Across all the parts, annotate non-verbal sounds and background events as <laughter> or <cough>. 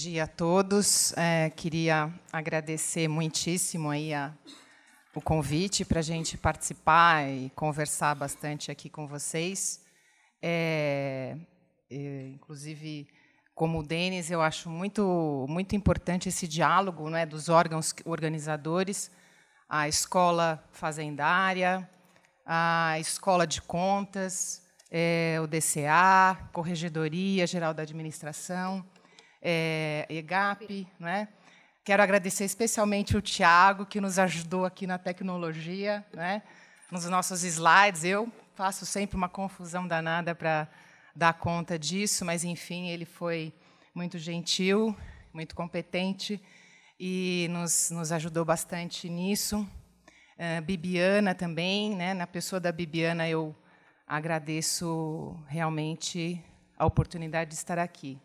dia a todos. É, queria agradecer muitíssimo aí a, o convite para a gente participar e conversar bastante aqui com vocês. É, é, inclusive, como o Denis, eu acho muito, muito importante esse diálogo né, dos órgãos organizadores, a escola fazendária, a escola de contas, é, o DCA, Corregedoria Geral da Administração, é, EGAP. Né? Quero agradecer especialmente o Tiago, que nos ajudou aqui na tecnologia, né? nos nossos slides. Eu faço sempre uma confusão danada para dar conta disso, mas, enfim, ele foi muito gentil, muito competente e nos, nos ajudou bastante nisso. Uh, Bibiana também, né? na pessoa da Bibiana eu agradeço realmente a oportunidade de estar aqui.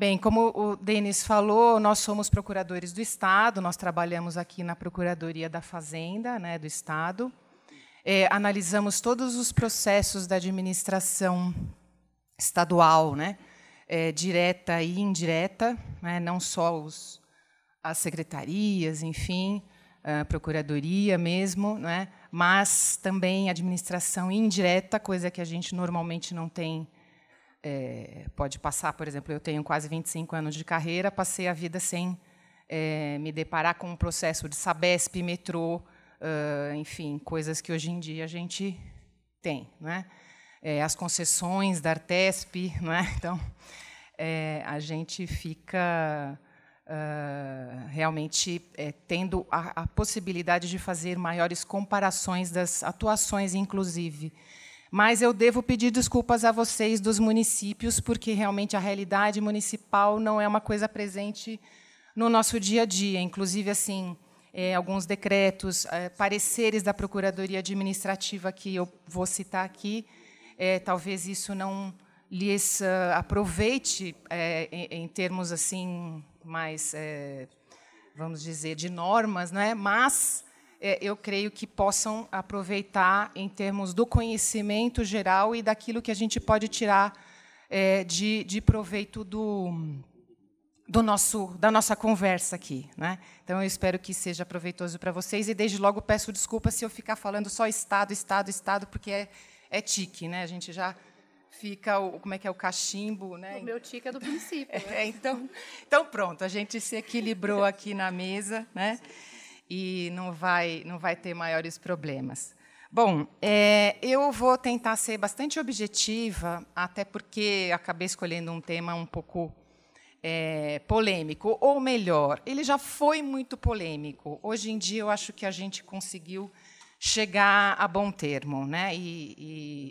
Bem, como o Denis falou, nós somos procuradores do Estado, nós trabalhamos aqui na Procuradoria da Fazenda né, do Estado, é, analisamos todos os processos da administração estadual, né, é, direta e indireta, né, não só os, as secretarias, enfim, a procuradoria mesmo, né, mas também administração indireta, coisa que a gente normalmente não tem é, pode passar, por exemplo, eu tenho quase 25 anos de carreira, passei a vida sem é, me deparar com um processo de Sabesp, metrô, uh, enfim, coisas que hoje em dia a gente tem. Né? É, as concessões da Artesp, né? <laughs> então, é, a gente fica uh, realmente é, tendo a, a possibilidade de fazer maiores comparações das atuações, inclusive, mas eu devo pedir desculpas a vocês dos municípios, porque realmente a realidade municipal não é uma coisa presente no nosso dia a dia. Inclusive, assim, é, alguns decretos, é, pareceres da Procuradoria Administrativa que eu vou citar aqui, é, talvez isso não lhes uh, aproveite é, em, em, termos assim mais, é, vamos dizer, de normas, não é? Mas é, eu creio que possam aproveitar em termos do conhecimento geral e daquilo que a gente pode tirar é, de, de proveito do, do nosso, da nossa conversa aqui. Né? Então, eu espero que seja proveitoso para vocês. E, desde logo, peço desculpa se eu ficar falando só Estado, Estado, Estado, porque é, é tique. Né? A gente já fica o como é que é o cachimbo, né? O meu tique é do princípio. <laughs> É, né? É, então, então pronto, a gente se equilibrou aqui na mesa, né? Sim e não vai, não vai ter maiores problemas. Bom, é, eu vou tentar ser bastante objetiva, até porque acabei escolhendo um tema um pouco é, polêmico, ou melhor, ele já foi muito polêmico. Hoje em dia, eu acho que a gente conseguiu chegar a bom termo, né? E,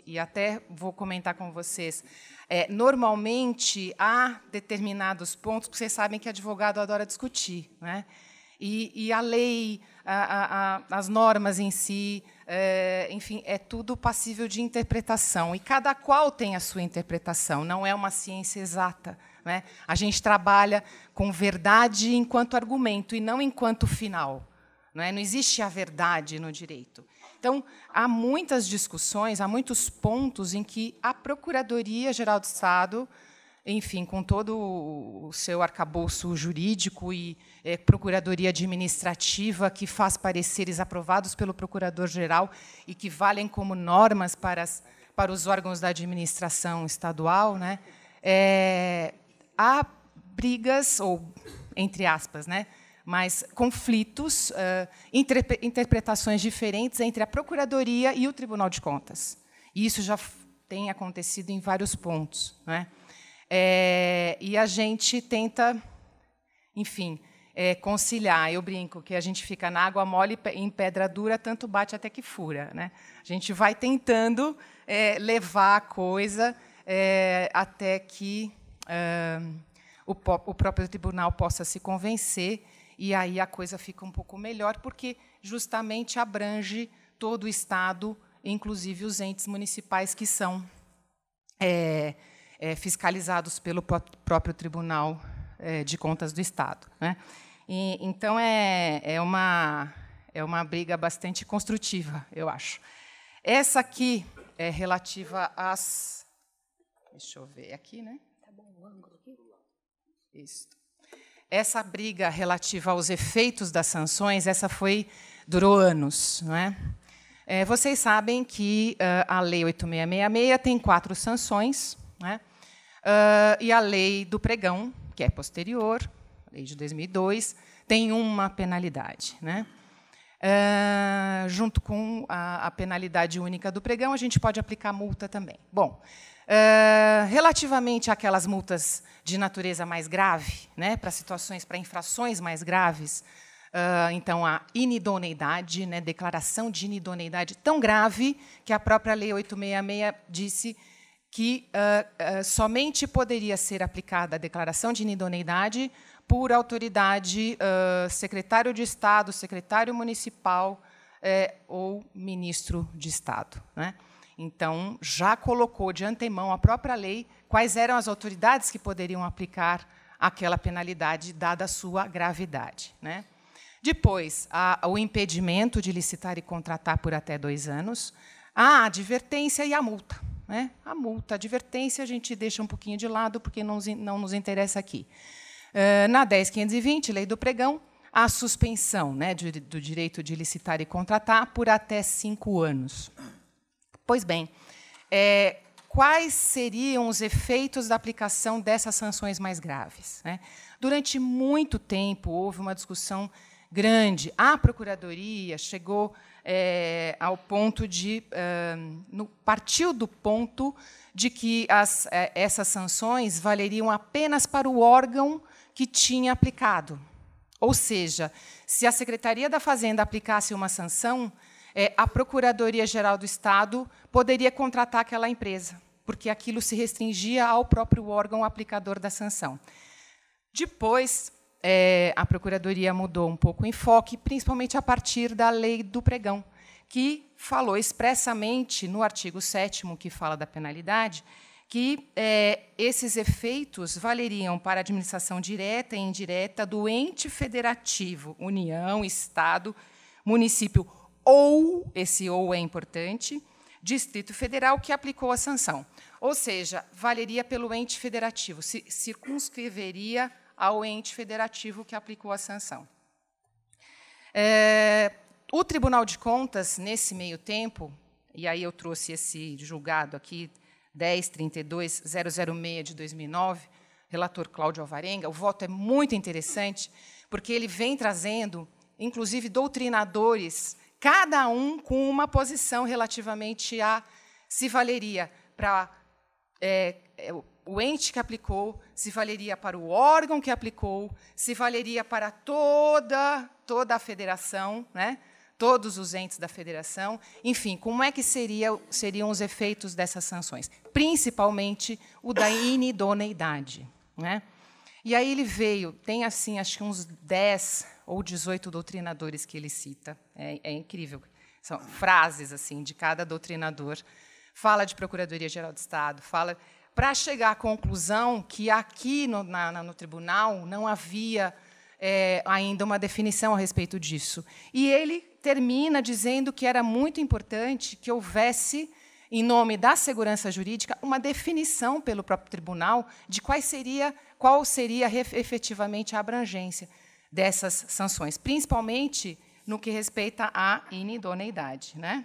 e, e até vou comentar com vocês. É, normalmente há determinados pontos que vocês sabem que advogado adora discutir, né? E, e a lei, a, a, as normas em si, é, enfim, é tudo passível de interpretação. E cada qual tem a sua interpretação, não é uma ciência exata. Né? A gente trabalha com verdade enquanto argumento e não enquanto final. Não, é? não existe a verdade no direito. Então, há muitas discussões, há muitos pontos em que a Procuradoria-Geral do Estado enfim, com todo o seu arcabouço jurídico e é, procuradoria administrativa que faz pareceres aprovados pelo procurador-geral e que valem como normas para, as, para os órgãos da administração estadual, né? É, há brigas, ou entre aspas, né? mas conflitos, é, interpretações diferentes entre a Procuradoria e o Tribunal de Contas. E isso já tem acontecido em vários pontos. Né? É, e a gente tenta, enfim, é, conciliar. Eu brinco que a gente fica na água mole em pedra dura, tanto bate até que fura. Né? A gente vai tentando é, levar a coisa é, até que o, o próprio tribunal possa se convencer e aí a coisa fica um pouco melhor, porque justamente abrange todo o Estado, inclusive os entes municipais que são é, é, fiscalizados pelo próprio Tribunal é, de Contas do Estado. Né? E, então, é, é, uma, é uma briga bastante construtiva, eu acho. Essa aqui é relativa às. Deixa eu ver aqui, né? Tá bom o ângulo aqui? Isso. Essa briga relativa aos efeitos das sanções, essa foi durou anos, não é? é vocês sabem que uh, a Lei 8666 tem quatro sanções, né? Uh, e a lei do pregão, que é posterior, lei de 2002, tem uma penalidade. Né? Uh, junto com a, a, penalidade única do pregão, a gente pode aplicar multa também. Bom, uh, relativamente àquelas multas de natureza mais grave, né, para situações, para infrações mais graves, uh, então a inidoneidade, né, declaração de inidoneidade tão grave que a própria Lei 866 disse que uh, uh, somente poderia ser aplicada a declaração de inidoneidade por autoridade uh, secretário de Estado, secretário municipal eh, ou ministro de Estado. Né? Então, já colocou de antemão a própria lei quais eram as autoridades que poderiam aplicar aquela penalidade, dada a sua gravidade. Né? Depois, o impedimento de licitar e contratar por até dois anos, a advertência e a multa. Né? A multa, a advertência, a gente deixa um pouquinho de lado, porque não, não nos interessa aqui. Eh, na 10.520, lei do pregão, a suspensão né, de, do direito de licitar e contratar por até cinco anos. Pois bem, é, quais seriam os efeitos da aplicação dessas sanções mais graves? Né? Durante muito tempo houve uma discussão grande. A Procuradoria chegou é, ao ponto de é, no, partiu do ponto de que as, é, essas sanções valeriam apenas para o órgão que tinha aplicado. Ou seja, se a Secretaria da Fazenda aplicasse uma sanção, é, a Procuradoria-Geral do Estado poderia contratar aquela empresa, porque aquilo se restringia ao próprio órgão aplicador da sanção. Depois, é, a Procuradoria mudou um pouco o enfoque, principalmente a partir da lei do pregão, que falou expressamente no artigo 7, que fala da penalidade, que é, esses efeitos valeriam para a administração direta e indireta do ente federativo, União, Estado, município ou, esse ou é importante, Distrito Federal, que aplicou a sanção. Ou seja, valeria pelo ente federativo, se circunscreveria ao ente federativo que aplicou a sanção. É, o Tribunal de Contas, nesse meio tempo, e aí eu trouxe esse julgado aqui, 10.32.006 de 2009, relator Cláudio Alvarenga, o voto é muito interessante, porque ele vem trazendo, inclusive, doutrinadores, cada um com uma posição relativamente a se valeria para é, é o ente que aplicou, se valeria para o órgão que aplicou, se valeria para toda, toda a federação, né? todos os entes da federação. Enfim, como é que seria, seriam os efeitos dessas sanções? Principalmente o da inidoneidade. Né? E aí ele veio, tem assim, acho que uns 10 ou 18 doutrinadores que ele cita. É, é incrível. São frases assim de cada doutrinador fala de Procuradoria-Geral do Estado, fala para chegar à conclusão que aqui no, na, no tribunal não havia é, ainda uma definição a respeito disso. E ele termina dizendo que era muito importante que houvesse, em nome da segurança jurídica, uma definição pelo próprio tribunal de quais seria, qual seria efetivamente a abrangência dessas sanções, principalmente no que respeita à inidoneidade. Né?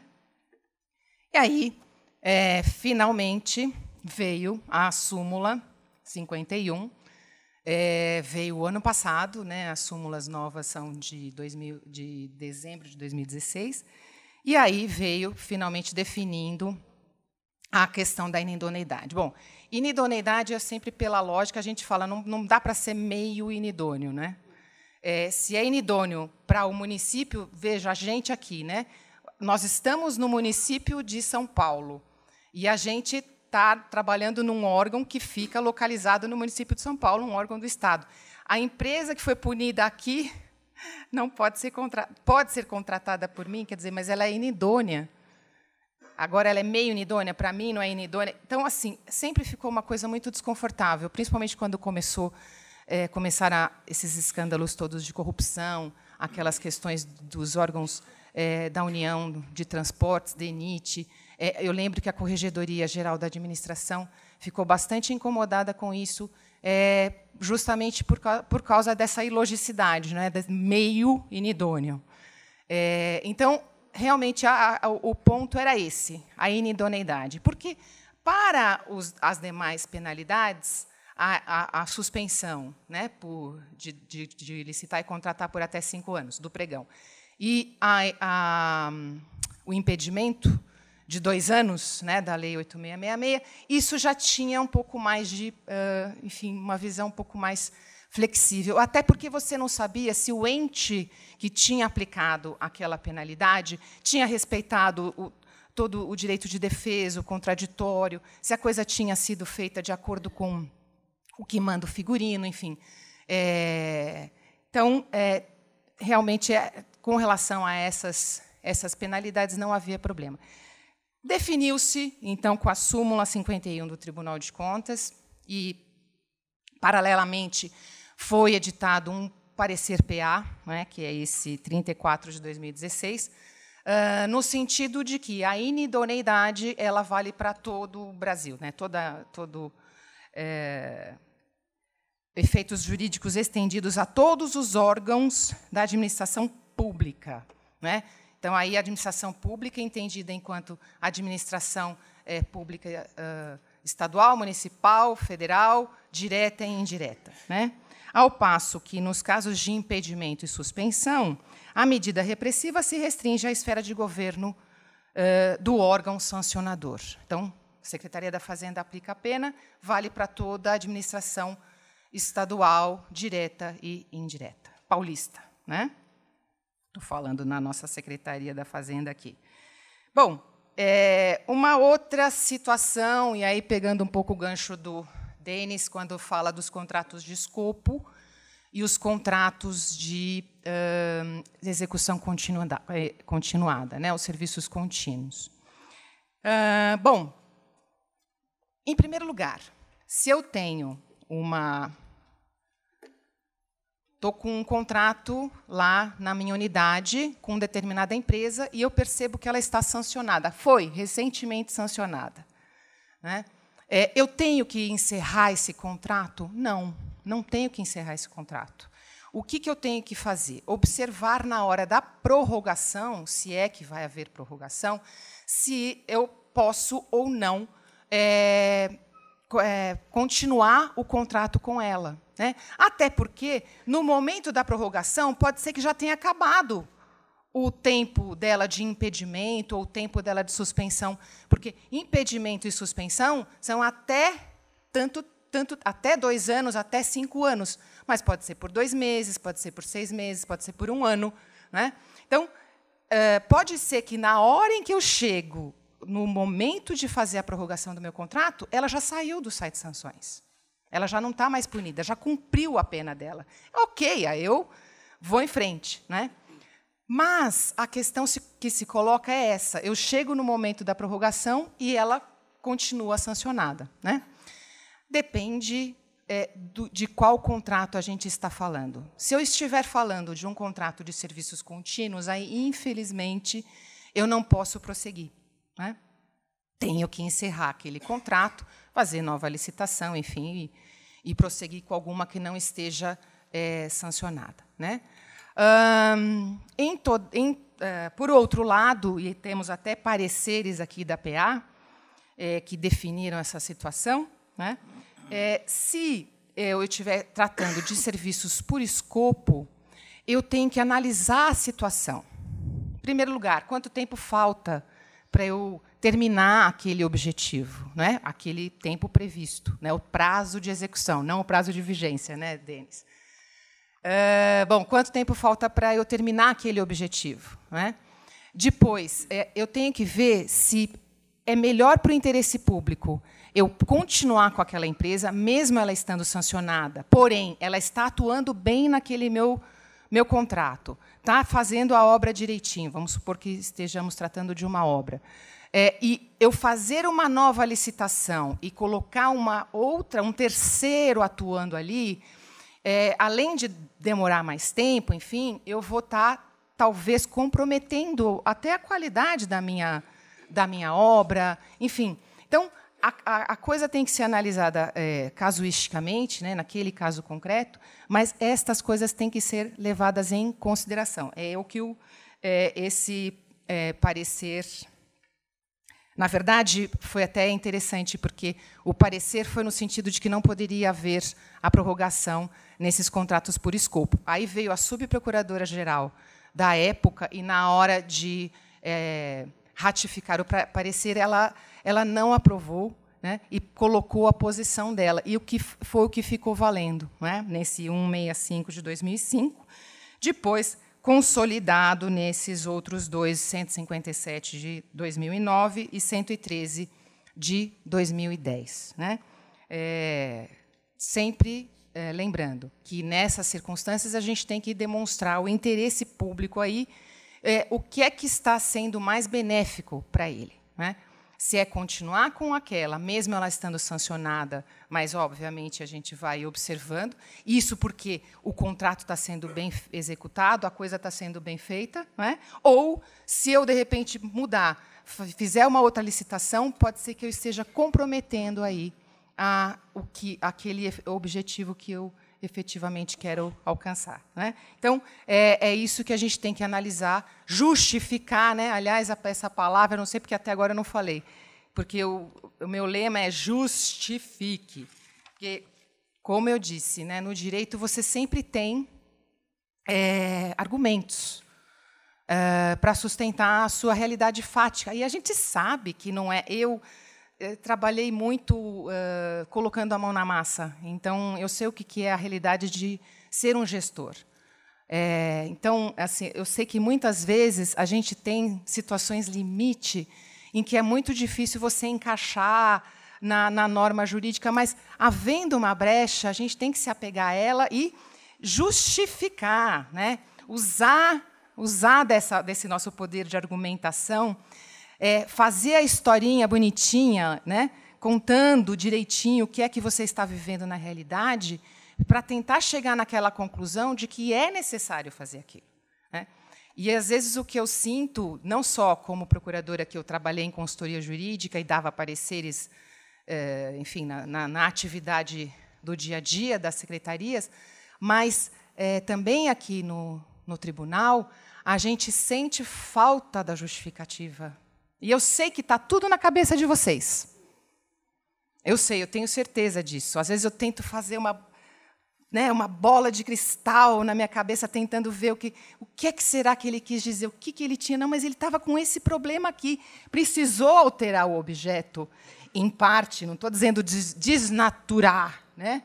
E aí, é, finalmente veio a súmula 51. É, veio o ano passado, né, as súmulas novas são de, 2000, de dezembro de 2016. E aí veio, finalmente, definindo a questão da inidoneidade. Bom, inidoneidade é sempre pela lógica, a gente fala, não, não dá para ser meio inidôneo. Né? É, se é inidôneo para o município, veja, a gente aqui, né? nós estamos no município de São Paulo. E a gente está trabalhando num órgão que fica localizado no município de São Paulo, um órgão do Estado. A empresa que foi punida aqui <laughs> não pode ser, contra... pode ser contratada por mim, quer dizer, mas ela é inidônea. Agora ela é meio inidônea, para mim não é inidônea. Então, assim, sempre ficou uma coisa muito desconfortável, principalmente quando começou é, começaram esses escândalos todos de corrupção, aquelas questões dos órgãos é, da União de Transportes, DENIT, é, eu lembro que a Corregedoria Geral da Administração ficou bastante incomodada com isso, é, justamente por, por, causa dessa ilogicidade, né, meio inidôneo. É, então, realmente, a, a, o ponto era esse, a inidoneidade. Porque, para os, as demais penalidades, a, a suspensão né, por, de, de, de, licitar e contratar por até cinco anos, do pregão, e o impedimento de dois anos, né, da Lei 8666, isso já tinha um pouco mais de, uh, enfim, uma visão um pouco mais flexível, até porque você não sabia se o ente que tinha aplicado aquela penalidade tinha respeitado o, todo o direito de defesa, o contraditório, se a coisa tinha sido feita de acordo com o que manda o figurino, enfim. É, então, é, realmente, é, com relação a essas, essas penalidades, não havia problema. Definiu-se, então, com a súmula 51 do Tribunal de Contas e, paralelamente, foi editado um parecer PA, né, que é esse 34 de 2016, uh, ah, no sentido de que a inidoneidade ela vale para todo o Brasil, né, toda, todo é, efeitos jurídicos estendidos a todos os órgãos da administração pública, né, então, aí a administração pública, entendida enquanto administração é, pública ah, estadual, municipal, federal, direta e indireta. Né? Ao passo que, nos casos de impedimento e suspensão, a medida repressiva se restringe à esfera de governo ah, do órgão sancionador. Então, a Secretaria da Fazenda aplica a pena, vale para toda a administração estadual, direta e indireta, paulista. Né? Estou falando na nossa Secretaria da Fazenda aqui. Bom, é, uma outra situação, e aí pegando um pouco o gancho do Denis, quando fala dos contratos de escopo e os contratos de uh, execução continuada, é, continuada, né, os serviços contínuos. Uh, bom, em primeiro lugar, se eu tenho uma Estou com um contrato lá na minha unidade com determinada empresa e eu percebo que ela está sancionada. Foi recentemente sancionada. Né? É, eu tenho que encerrar esse contrato? Não, não tenho que encerrar esse contrato. O que, que eu tenho que fazer? Observar na hora da prorrogação, se é que vai haver prorrogação, se eu posso ou não é, é, continuar o contrato com ela. Né? Até porque, no momento da prorrogação, pode ser que já tenha acabado o tempo dela de impedimento ou o tempo dela de suspensão. Porque impedimento e suspensão são até tanto tanto até dois anos, até cinco anos, mas pode ser por dois meses, pode ser por seis meses, pode ser por um ano, né? Então, eh, pode ser que na hora em que eu chego, no momento de fazer a prorrogação do meu contrato, ela já saiu do site sanções. Ela já não está mais punida, já cumpriu a pena dela. É ok, aí eu vou em frente. Né? Mas a questão que se coloca é essa: eu chego no momento da prorrogação e ela continua sancionada. Né? Depende é, do, de qual contrato a gente está falando. Se eu estiver falando de um contrato de serviços contínuos, aí, infelizmente, eu não posso prosseguir. Né? Tenho que encerrar aquele contrato fazer nova licitação, enfim, e, e prosseguir com alguma que não esteja é, sancionada. Né? Um, em to, em, uh, por outro lado, e temos até pareceres aqui da PA é, que definiram essa situação, né? É, se é, eu estiver tratando de serviços por escopo, eu tenho que analisar a situação. Em primeiro lugar, quanto tempo falta para eu terminar aquele objetivo, né? aquele tempo previsto, né? o prazo de execução, não o prazo de vigência, né, Denis? Eh, bom, quanto tempo falta para eu terminar aquele objetivo? Né? Depois, é, eu tenho que ver se é melhor para o interesse público eu continuar com aquela empresa, mesmo ela estando sancionada, porém, ela está atuando bem naquele meu, meu contrato, está fazendo a obra direitinho, vamos supor que estejamos tratando de uma obra. É, e eu fazer uma nova licitação e colocar uma outra, um terceiro atuando ali, é, além de demorar mais tempo, enfim, eu vou estar tá, talvez comprometendo até a qualidade da minha, da minha obra, enfim. Então, a, a, a coisa tem que ser analisada é, casuisticamente, né, naquele caso concreto, mas estas coisas têm que ser levadas em consideração. É o que o, é, esse é, parecer na verdade, foi até interessante, porque o parecer foi no sentido de que não poderia haver a prorrogação nesses contratos por escopo. Aí veio a subprocuradora-geral da época e, na hora de é, ratificar o parecer, ela, ela não aprovou né, e colocou a posição dela. E o que foi o que ficou valendo né, nesse 165 de 2005. Depois, consolidado nesses outros dois, 157 de 2009 e 113 de 2010. Né? É, sempre é, lembrando que, nessas circunstâncias, a gente tem que demonstrar o interesse público aí, é, o que é que está sendo mais benéfico para ele. Né? se é continuar com aquela, mesmo ela estando sancionada, mas obviamente a gente vai observando, isso porque o contrato está sendo bem executado, a coisa está sendo bem feita, não é? ou se eu de repente mudar, fizer uma outra licitação, pode ser que eu esteja comprometendo aí a, o que, aquele objetivo que eu efetivamente quero alcançar. Né? Então, é, é, isso que a gente tem que analisar, justificar, né? aliás, essa palavra, não sei porque até agora eu não falei, porque o, o meu lema é justifique. Porque, como eu disse, né, no direito você sempre tem é, argumentos é, para sustentar a sua realidade fática. E a gente sabe que não é eu eh, trabalhei muito uh, colocando a mão na massa. Então, eu sei o que, é a realidade de ser um gestor. É, então, assim, eu sei que muitas vezes a gente tem situações limite em que é muito difícil você encaixar na, na norma jurídica, mas havendo uma brecha, a gente tem que se apegar a ela e justificar, né? usar, usar dessa, desse nosso poder de argumentação é, fazer a historinha bonitinha, né? contando direitinho o que é que você está vivendo na realidade, para tentar chegar naquela conclusão de que é necessário fazer aquilo. Né? E às vezes o que eu sinto, não só como procuradora que eu trabalhei em consultoria jurídica e dava pareceres, é, enfim, na, na, na, atividade do dia a dia das secretarias, mas é, também aqui no, no tribunal, a gente sente falta da justificativa e eu sei que está tudo na cabeça de vocês. Eu sei, eu tenho certeza disso. Às vezes eu tento fazer uma, né, uma bola de cristal na minha cabeça, tentando ver o que, o que, é que será que ele quis dizer, o que, que ele tinha. Não, mas ele estava com esse problema aqui. Precisou alterar o objeto, em parte, não estou dizendo des desnaturar, né?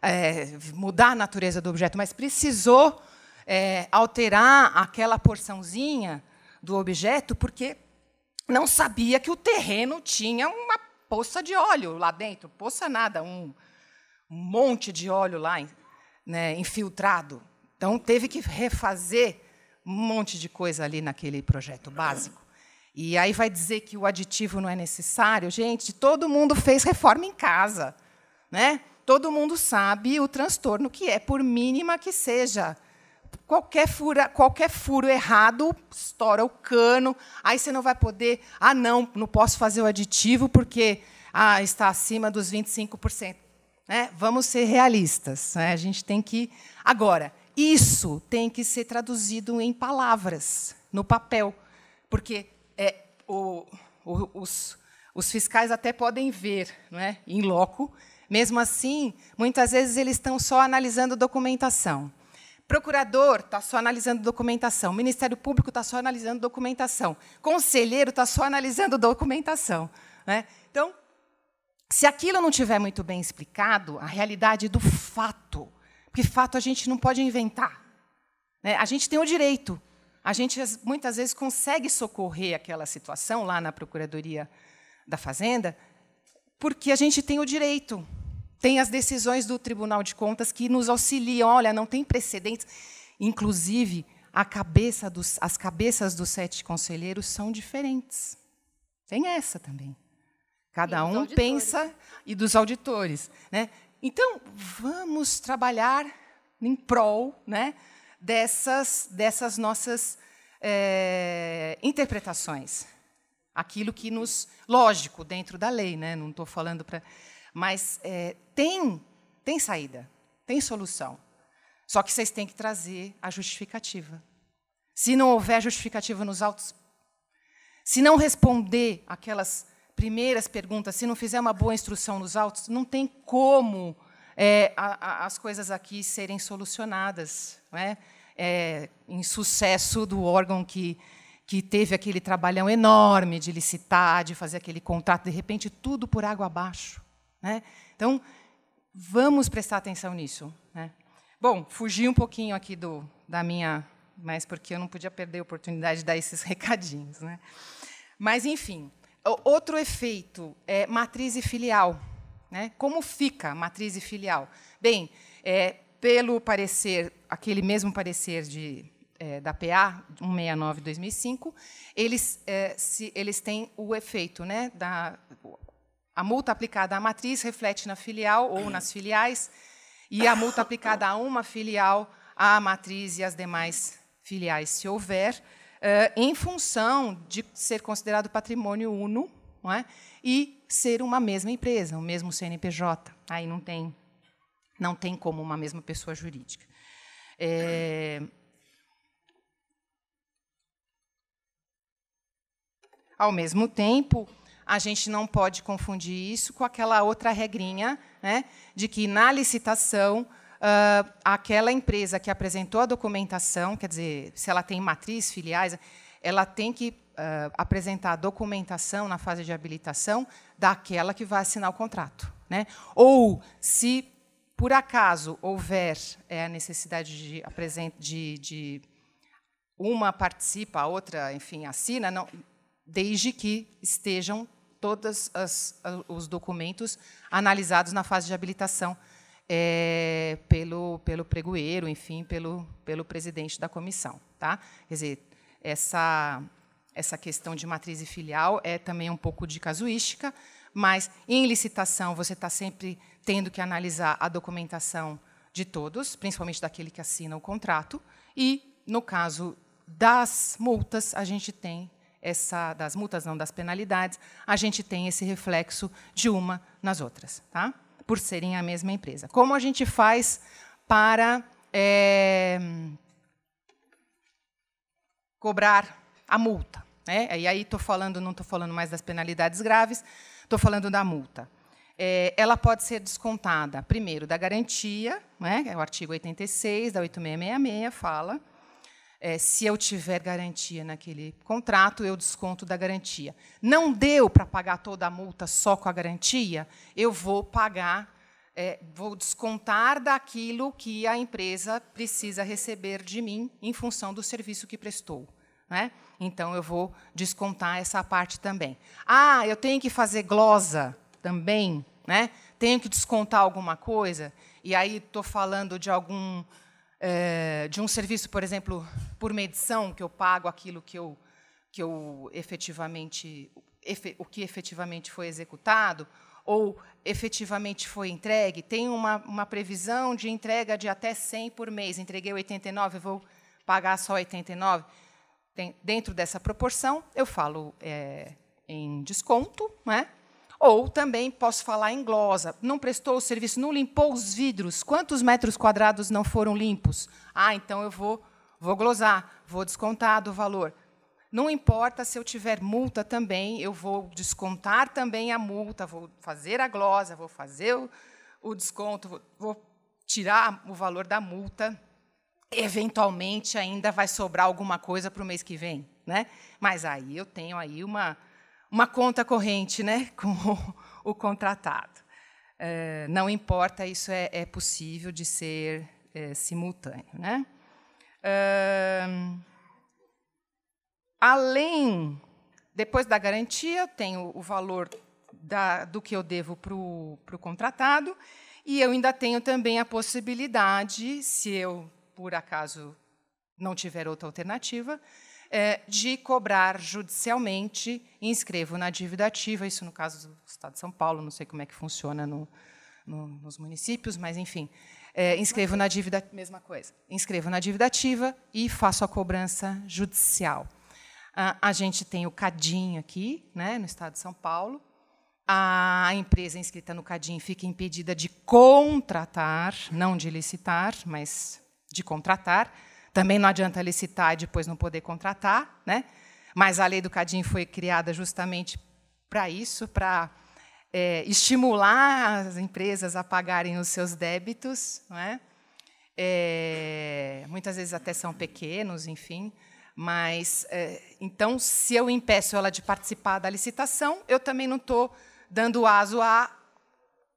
É, mudar a natureza do objeto, mas precisou é, alterar aquela porçãozinha do objeto, porque não sabia que o terreno tinha uma poça de óleo lá dentro. Poça nada, um monte de óleo lá né, infiltrado. Então, teve que refazer um monte de coisa ali naquele projeto básico. E aí vai dizer que o aditivo não é necessário. Gente, todo mundo fez reforma em casa. Né? Todo mundo sabe o transtorno que é, por mínima que seja qualquer, fura, qualquer furo errado estoura o cano, aí você não vai poder. Ah, não, não posso fazer o aditivo porque ah, está acima dos 25%. Né? Vamos ser realistas. Né? A gente tem que. Agora, isso tem que ser traduzido em palavras, no papel, porque é, o, o, os, os fiscais até podem ver né, em loco, mesmo assim, muitas vezes eles estão só analisando documentação. Procurador está só analisando documentação. Ministério Público está só analisando documentação. Conselheiro está só analisando documentação. Né? Então, se aquilo não tiver muito bem explicado, a realidade do fato, porque fato a gente não pode inventar. Né? A gente tem o direito. A gente muitas vezes consegue socorrer aquela situação lá na Procuradoria da Fazenda, porque a gente tem o direito. Tem as decisões do Tribunal de Contas que nos auxiliam. Olha, não tem precedentes. Inclusive, cabeça dos, as cabeças dos sete conselheiros são diferentes. Tem essa também. Cada um pensa e dos auditores, né? Então, vamos trabalhar em prol, né, dessas dessas nossas é, interpretações, aquilo que nos lógico dentro da lei, né? Não estou falando para mas é, tem, tem saída, tem solução. Só que vocês têm que trazer a justificativa. Se não houver justificativa nos autos, se não responder aquelas primeiras perguntas, se não fizer uma boa instrução nos autos, não tem como é, a, a, as coisas aqui serem solucionadas. Não é? É, em sucesso do órgão que, que teve aquele trabalhão enorme de licitar, de fazer aquele contrato, de repente tudo por água abaixo. Né? Então, vamos prestar atenção nisso. Né? Bom, fugi um pouquinho aqui do, da minha. Mas porque eu não podia perder a oportunidade de dar esses <laughs> recadinhos. Né? Mas, enfim, outro efeito é matriz e filial. Né? Como fica matriz e filial? Bem, é, pelo parecer, aquele mesmo parecer de, é, da PA 169-2005, eles, é, se, eles têm o efeito, né, da, a multa aplicada à matriz reflete na filial ou nas filiais, e a multa aplicada a uma filial, à matriz e às demais filiais, se houver, eh, em função de ser considerado patrimônio uno é? e ser uma mesma empresa, o mesmo CNPJ. Aí não tem, não tem como uma mesma pessoa jurídica. É, ao mesmo tempo, a gente não pode confundir isso com aquela outra regrinha né, de que, na licitação, uh, aquela empresa que apresentou a documentação, quer dizer, se ela tem matriz, filiais, ela tem que uh, apresentar a documentação na fase de habilitação daquela que vai assinar o contrato. Né? Ou, se por acaso houver é, a necessidade de, de, de uma participa, a outra, enfim, assina, não, desde que estejam todos os documentos analisados na fase de habilitação é, pelo, pelo pregoeiro, enfim, pelo, pelo presidente da comissão. Tá? Quer dizer, essa, essa questão de matriz e filial é também um pouco de casuística, mas em licitação você está sempre tendo que analisar a documentação de todos, principalmente daquele que assina o contrato, e, no caso das multas, a gente tem essa das multas não das penalidades, a gente tem esse reflexo de uma nas outras, tá? Por serem a mesma empresa. Como a gente faz para é, cobrar a multa? Né? E aí estou falando, não estou falando mais das penalidades graves, estou falando da multa. É, ela pode ser descontada, primeiro, da garantia, né, é o artigo 86 da 8666 fala, é, se eu tiver garantia naquele contrato, eu desconto da garantia. Não deu para pagar toda a multa só com a garantia, eu vou pagar, é, vou descontar daquilo que a empresa precisa receber de mim em função do serviço que prestou. Né? Então, eu vou descontar essa parte também. Ah, eu tenho que fazer glosa também, né? tenho que descontar alguma coisa, e aí estou falando de algum eh, de um serviço, por exemplo, por medição, que eu pago aquilo que eu, que eu efetivamente, efe, o que efetivamente foi executado, ou efetivamente foi entregue, tem uma, uma previsão de entrega de até 100 por mês. Entreguei 89, vou pagar só 89. Tem, dentro dessa proporção, eu falo é, em desconto, né? Ou também posso falar em glosa. Não prestou o serviço, não limpou os vidros. Quantos metros quadrados não foram limpos? Ah, então eu vou, vou glosar, vou descontar do valor. Não importa se eu tiver multa também, eu vou descontar também a multa, vou fazer a glosa, vou fazer o, o desconto, vou, vou tirar o valor da multa. Eventualmente ainda vai sobrar alguma coisa para o mês que vem, né? Mas aí eu tenho aí uma uma conta corrente né, <laughs> com o, o contratado. É, não importa, isso é, é possível de ser é, simultâneo. Né? além, depois da garantia, tem o, o valor da, do que eu devo para o contratado, e eu ainda tenho também a possibilidade, se eu, por acaso, não tiver outra alternativa, é, de cobrar judicialmente inscrevo na dívida ativa, isso no caso do Estado de São Paulo, não sei como é que funciona no, no, nos municípios, mas enfim. É, inscrevo na dívida, mesma coisa, inscrevo na dívida ativa e faço a cobrança judicial. Ah, a gente tem o CADIM aqui, né, no Estado de São Paulo. A empresa inscrita no CADIM fica impedida de contratar, não de licitar, mas de contratar também não adianta licitar e depois não poder contratar, né? mas a lei do Cadim foi criada justamente para isso, para é, estimular as empresas a pagarem os seus débitos, não é? É, muitas vezes até são pequenos, enfim. Mas, é, então, se eu impeço ela de participar da licitação, eu também não estou dando aso a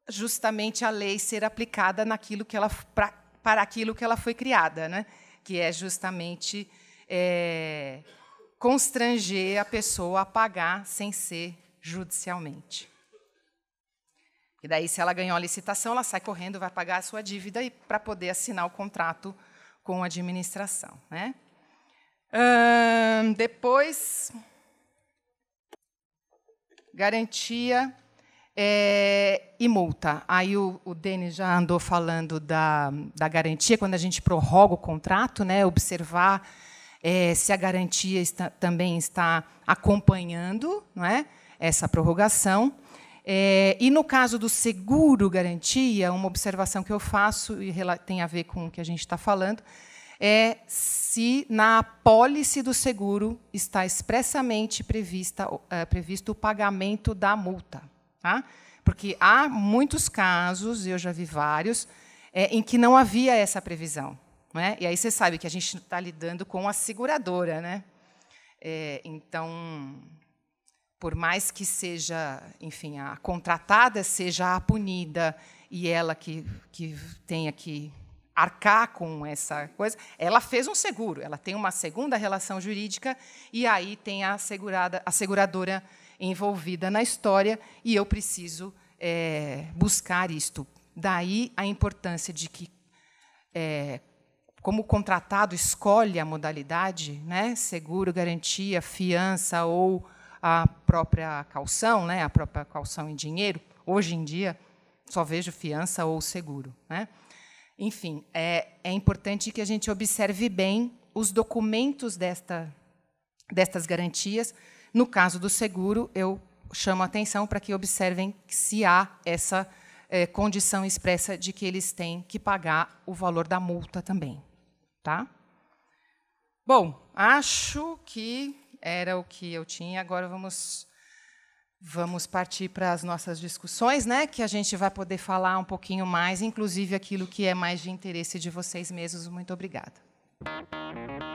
justamente a lei ser aplicada naquilo que ela, pra, para aquilo que ela foi criada. Né? que é justamente é, constranger a pessoa a pagar sem ser judicialmente. E daí, se ela ganhou a licitação, ela sai correndo, vai pagar a sua dívida e para poder assinar o contrato com a administração. Né? Hum, depois, garantia é, e multa. Aí o, o Denis já andou falando da, da garantia, quando a gente prorroga o contrato, né, observar é, se a garantia está, também está acompanhando não é, essa prorrogação. É, e no caso do seguro garantia, uma observação que eu faço, e tem a ver com o que a gente está falando, é se na apólice do seguro está expressamente prevista, é, previsto o pagamento da multa. Tá? Porque há muitos casos, eu já vi vários, é, em que não havia essa previsão. É? E aí você sabe que a gente está lidando com a seguradora. Né? É, então, por mais que seja, enfim, a contratada seja a punida e ela que, que tenha que arcar com essa coisa, ela fez um seguro, ela tem uma segunda relação jurídica e aí tem a, segurada, a seguradora envolvida na história e eu preciso é, buscar isto. Daí a importância de que, é, como o contratado escolhe a modalidade, né, seguro, garantia, fiança ou a própria calção, né, a própria calção em dinheiro, hoje em dia só vejo fiança ou seguro. Né? Enfim, é, é importante que a gente observe bem os documentos desta, destas garantias, no caso do seguro, eu chamo a atenção para que observem se há essa é, condição expressa de que eles têm que pagar o valor da multa também. Tá? Bom, acho que era o que eu tinha. Agora vamos vamos partir para as nossas discussões, né? Que a gente vai poder falar um pouquinho mais, inclusive aquilo que é mais de interesse de vocês mesmos. Muito obrigada.